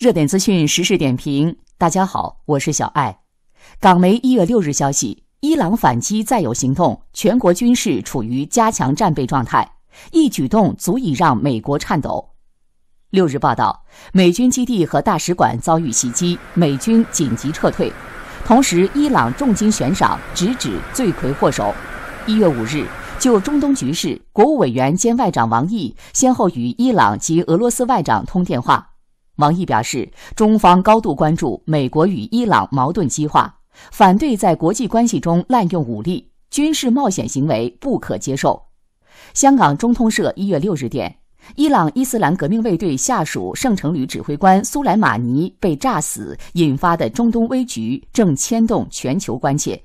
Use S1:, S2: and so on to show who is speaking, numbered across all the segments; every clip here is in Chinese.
S1: 热点资讯、时事点评，大家好，我是小艾。港媒一月六日消息，伊朗反击再有行动，全国军事处于加强战备状态，一举动足以让美国颤抖。六日报道，美军基地和大使馆遭遇袭击，美军紧急撤退，同时伊朗重金悬赏，直指罪魁祸首。一月五日，就中东局势，国务委员兼外长王毅先后与伊朗及俄罗斯外长通电话。王毅表示，中方高度关注美国与伊朗矛盾激化，反对在国际关系中滥用武力、军事冒险行为不可接受。香港中通社一月六日电，伊朗伊斯兰革命卫队下属圣城旅指挥官苏莱马尼被炸死引发的中东危局正牵动全球关切。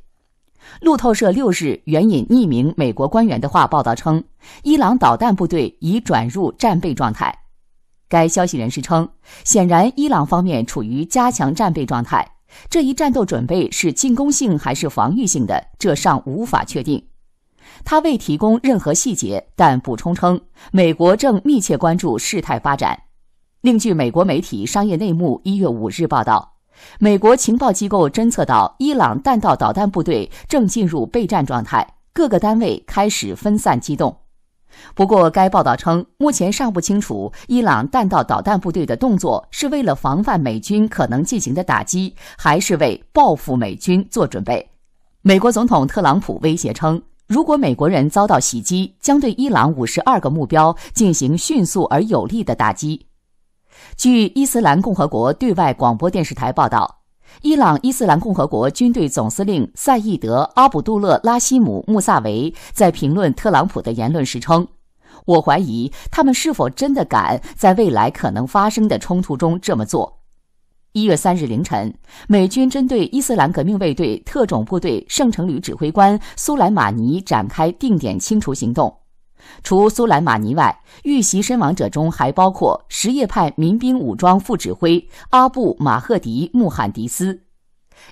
S1: 路透社六日援引匿名美国官员的话报道称，伊朗导弹部队已转入战备状态。该消息人士称，显然伊朗方面处于加强战备状态。这一战斗准备是进攻性还是防御性的，这尚无法确定。他未提供任何细节，但补充称，美国正密切关注事态发展。另据美国媒体《商业内幕》一月五日报道，美国情报机构侦测到伊朗弹道导弹部队正进入备战状态，各个单位开始分散机动。不过，该报道称，目前尚不清楚伊朗弹道导弹部队的动作是为了防范美军可能进行的打击，还是为报复美军做准备。美国总统特朗普威胁称，如果美国人遭到袭击，将对伊朗五十二个目标进行迅速而有力的打击。据伊斯兰共和国对外广播电视台报道。伊朗伊斯兰共和国军队总司令赛义德·阿卜杜勒·拉希姆·穆萨维在评论特朗普的言论时称：“我怀疑他们是否真的敢在未来可能发生的冲突中这么做。”一月三日凌晨，美军针对伊斯兰革命卫队特种部队圣城旅指挥官苏莱马尼展开定点清除行动。除苏莱马尼外，遇袭身亡者中还包括什叶派民兵武装副指挥阿布马赫迪穆罕迪斯。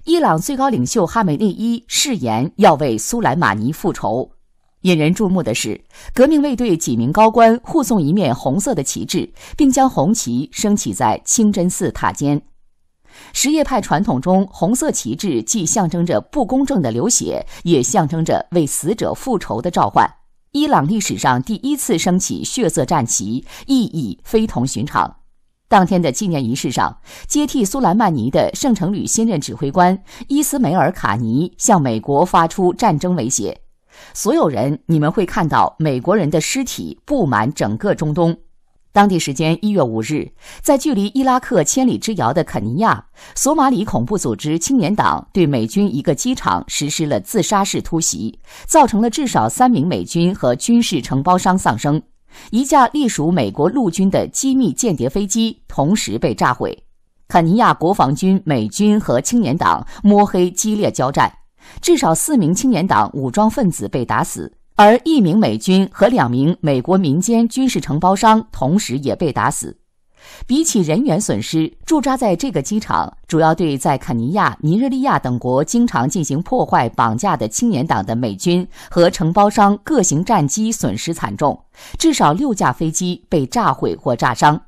S1: 伊朗最高领袖哈梅内伊誓言要为苏莱马尼复仇。引人注目的是，革命卫队几名高官护送一面红色的旗帜，并将红旗升起在清真寺塔尖。什叶派传统中，红色旗帜既象征着不公正的流血，也象征着为死者复仇的召唤。伊朗历史上第一次升起血色战旗，意义非同寻常。当天的纪念仪式上，接替苏莱曼尼的圣城旅新任指挥官伊斯梅尔卡尼向美国发出战争威胁：“所有人，你们会看到美国人的尸体布满整个中东。”当地时间一月五日，在距离伊拉克千里之遥的肯尼亚，索马里恐怖组织青年党对美军一个机场实施了自杀式突袭，造成了至少三名美军和军事承包商丧生，一架隶属美国陆军的机密间谍飞机同时被炸毁。肯尼亚国防军、美军和青年党摸黑激烈交战，至少四名青年党武装分子被打死。而一名美军和两名美国民间军事承包商同时也被打死。比起人员损失，驻扎在这个机场、主要对在肯尼亚、尼日利亚等国经常进行破坏、绑架的青年党的美军和承包商，各型战机损失惨重，至少六架飞机被炸毁或炸伤，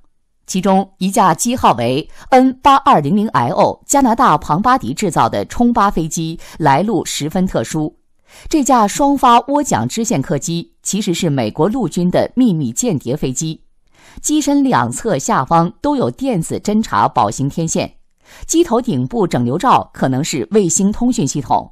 S1: 其中一架机号为 N 八二零零 L 加拿大庞巴迪制造的冲巴飞机来路十分特殊。这架双发涡桨支线客机其实是美国陆军的秘密间谍飞机，机身两侧下方都有电子侦察保型天线，机头顶部整流罩可能是卫星通讯系统。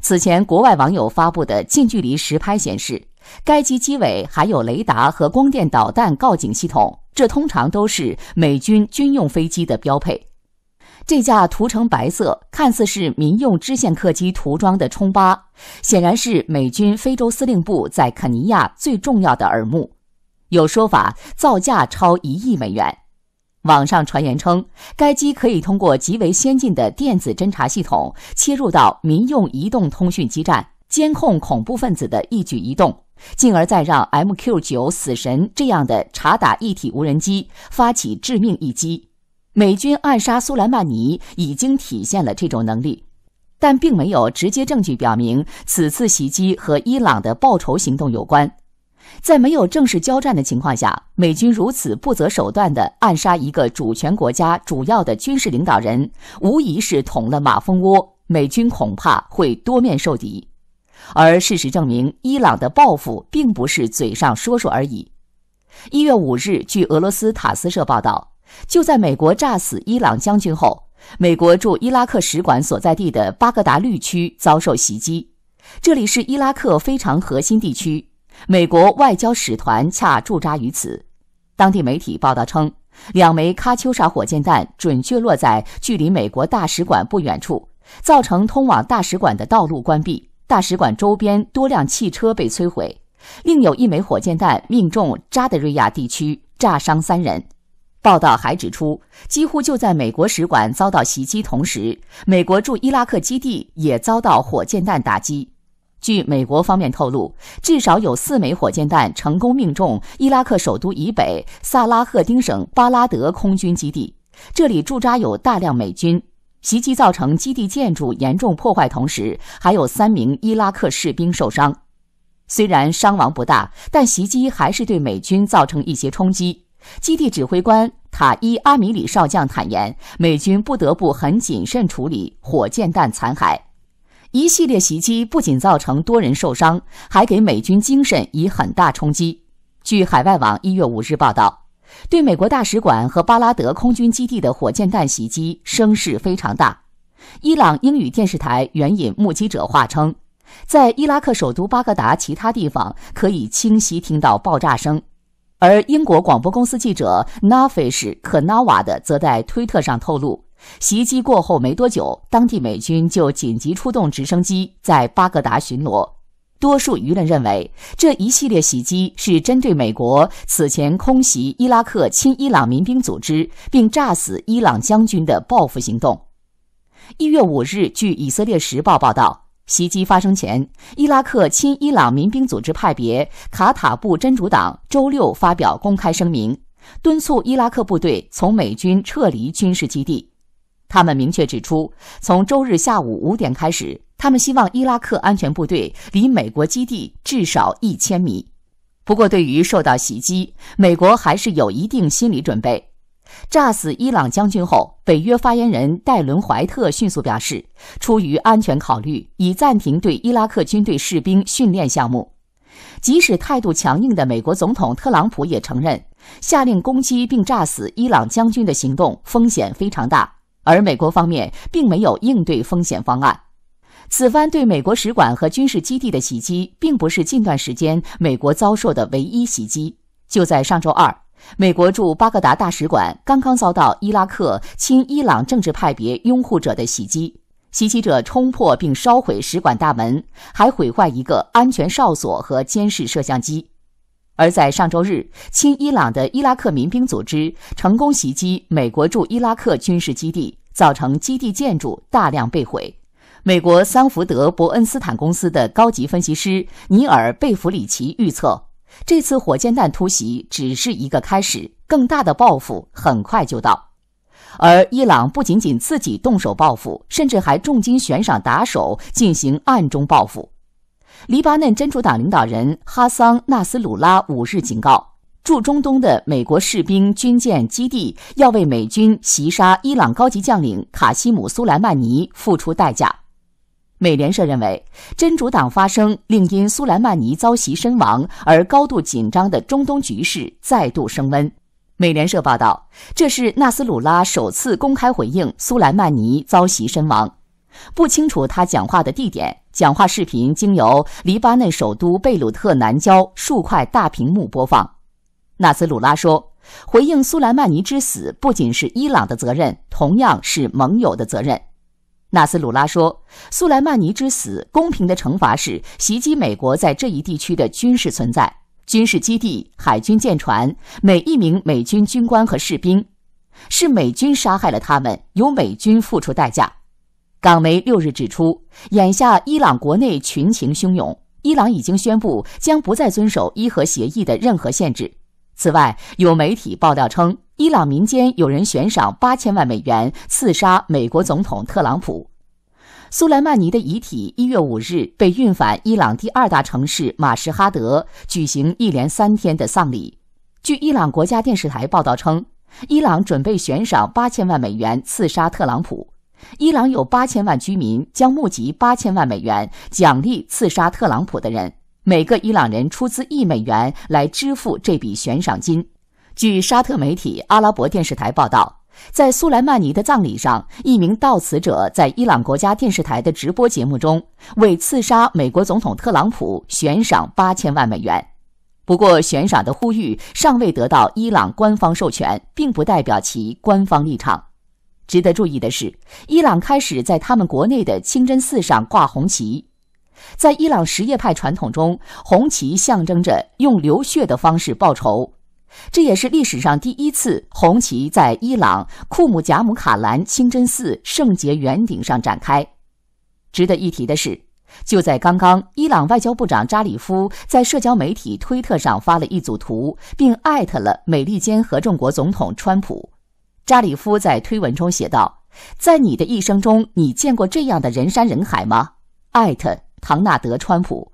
S1: 此前，国外网友发布的近距离实拍显示，该机机尾还有雷达和光电导弹告警系统，这通常都是美军军用飞机的标配。这架涂成白色、看似是民用支线客机涂装的“冲八”，显然是美军非洲司令部在肯尼亚最重要的耳目。有说法造价超一亿美元。网上传言称，该机可以通过极为先进的电子侦察系统，切入到民用移动通讯基站，监控恐怖分子的一举一动，进而再让 MQ-9“ 死神”这样的察打一体无人机发起致命一击。美军暗杀苏莱曼尼已经体现了这种能力，但并没有直接证据表明此次袭击和伊朗的报仇行动有关。在没有正式交战的情况下，美军如此不择手段地暗杀一个主权国家主要的军事领导人，无疑是捅了马蜂窝。美军恐怕会多面受敌。而事实证明，伊朗的报复并不是嘴上说说而已。一月五日，据俄罗斯塔斯社报道。就在美国炸死伊朗将军后，美国驻伊拉克使馆所在地的巴格达绿区遭受袭击。这里是伊拉克非常核心地区，美国外交使团恰驻扎于此。当地媒体报道称，两枚“喀秋莎”火箭弹准确落在距离美国大使馆不远处，造成通往大使馆的道路关闭，大使馆周边多辆汽车被摧毁。另有一枚火箭弹命中扎德瑞亚地区，炸伤三人。报道还指出，几乎就在美国使馆遭到袭击同时，美国驻伊拉克基地也遭到火箭弹打击。据美国方面透露，至少有四枚火箭弹成功命中伊拉克首都以北萨拉赫丁省巴拉德空军基地，这里驻扎有大量美军。袭击造成基地建筑严重破坏，同时还有三名伊拉克士兵受伤。虽然伤亡不大，但袭击还是对美军造成一些冲击。基地指挥官塔伊阿米里少将坦言，美军不得不很谨慎处理火箭弹残骸。一系列袭击不仅造成多人受伤，还给美军精神以很大冲击。据海外网一月五日报道，对美国大使馆和巴拉德空军基地的火箭弹袭击声势非常大。伊朗英语电视台援引目击者话称，在伊拉克首都巴格达其他地方可以清晰听到爆炸声。而英国广播公司记者 Nafis k a n a w a 的则在推特上透露，袭击过后没多久，当地美军就紧急出动直升机在巴格达巡逻。多数舆论认为，这一系列袭击是针对美国此前空袭伊拉克亲伊朗民兵组织并炸死伊朗将军的报复行动。一月五日，据《以色列时报》报道。袭击发生前，伊拉克亲伊朗民兵组织派别卡塔布真主党周六发表公开声明，敦促伊拉克部队从美军撤离军事基地。他们明确指出，从周日下午五点开始，他们希望伊拉克安全部队离美国基地至少一千米。不过，对于受到袭击，美国还是有一定心理准备。炸死伊朗将军后，北约发言人戴伦·怀特迅速表示，出于安全考虑，已暂停对伊拉克军队士兵训练项目。即使态度强硬的美国总统特朗普也承认，下令攻击并炸死伊朗将军的行动风险非常大，而美国方面并没有应对风险方案。此番对美国使馆和军事基地的袭击，并不是近段时间美国遭受的唯一袭击。就在上周二。美国驻巴格达大使馆刚刚遭到伊拉克亲伊朗政治派别拥护者的袭击，袭击者冲破并烧毁使馆大门，还毁坏一个安全哨所和监视摄像机。而在上周日，亲伊朗的伊拉克民兵组织成功袭击美国驻伊拉克军事基地，造成基地建筑大量被毁。美国桑福德伯恩斯坦公司的高级分析师尼尔贝弗里奇预测。这次火箭弹突袭只是一个开始，更大的报复很快就到。而伊朗不仅仅自己动手报复，甚至还重金悬赏打手进行暗中报复。黎巴嫩真主党领导人哈桑·纳斯鲁拉五日警告，驻中东的美国士兵、军舰、基地要为美军袭杀伊朗高级将领卡西姆·苏莱曼尼付出代价。美联社认为，真主党发声令因苏莱曼尼遭袭身亡而高度紧张的中东局势再度升温。美联社报道，这是纳斯鲁拉首次公开回应苏莱曼尼遭袭身亡。不清楚他讲话的地点，讲话视频经由黎巴嫩首都贝鲁特南郊数块大屏幕播放。纳斯鲁拉说，回应苏莱曼尼之死不仅是伊朗的责任，同样是盟友的责任。纳斯鲁拉说：“苏莱曼尼之死，公平的惩罚是袭击美国在这一地区的军事存在、军事基地、海军舰船，每一名美军军官和士兵，是美军杀害了他们，由美军付出代价。”港媒六日指出，眼下伊朗国内群情汹涌，伊朗已经宣布将不再遵守伊核协议的任何限制。此外，有媒体爆料称。伊朗民间有人悬赏八千万美元刺杀美国总统特朗普。苏莱曼尼的遗体一月五日被运返伊朗第二大城市马什哈德，举行一连三天的丧礼。据伊朗国家电视台报道称，伊朗准备悬赏八千万美元刺杀特朗普。伊朗有八千万居民将募集八千万美元奖励刺杀特朗普的人，每个伊朗人出资一美元来支付这笔悬赏金。据沙特媒体阿拉伯电视台报道，在苏莱曼尼的葬礼上，一名悼词者在伊朗国家电视台的直播节目中为刺杀美国总统特朗普悬赏八千万美元。不过，悬赏的呼吁尚未得到伊朗官方授权，并不代表其官方立场。值得注意的是，伊朗开始在他们国内的清真寺上挂红旗。在伊朗什叶派传统中，红旗象征着用流血的方式报仇。这也是历史上第一次红旗在伊朗库姆贾姆卡兰清真寺圣洁圆顶上展开。值得一提的是，就在刚刚，伊朗外交部长扎里夫在社交媒体推特上发了一组图，并艾特了美利坚合众国总统川普。扎里夫在推文中写道：“在你的一生中，你见过这样的人山人海吗？”艾特唐纳德·川普。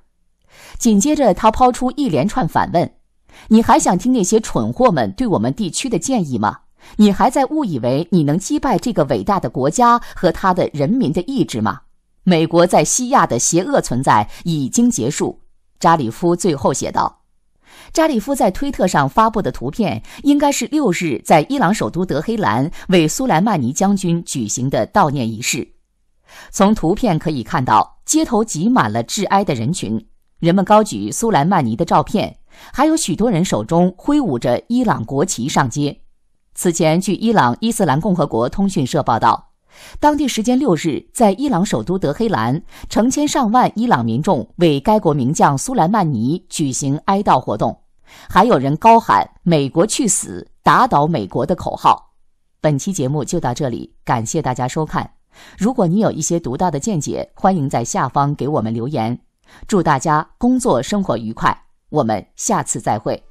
S1: 紧接着，他抛出一连串反问。你还想听那些蠢货们对我们地区的建议吗？你还在误以为你能击败这个伟大的国家和他的人民的意志吗？美国在西亚的邪恶存在已经结束。扎里夫最后写道：“扎里夫在推特上发布的图片，应该是六日在伊朗首都德黑兰为苏莱曼尼将军举行的悼念仪式。从图片可以看到，街头挤满了致哀的人群，人们高举苏莱曼尼的照片。”还有许多人手中挥舞着伊朗国旗上街。此前，据伊朗伊斯兰共和国通讯社报道，当地时间六日，在伊朗首都德黑兰，成千上万伊朗民众为该国名将苏莱曼尼举行哀悼活动，还有人高喊“美国去死，打倒美国”的口号。本期节目就到这里，感谢大家收看。如果你有一些独到的见解，欢迎在下方给我们留言。祝大家工作生活愉快！我们下次再会。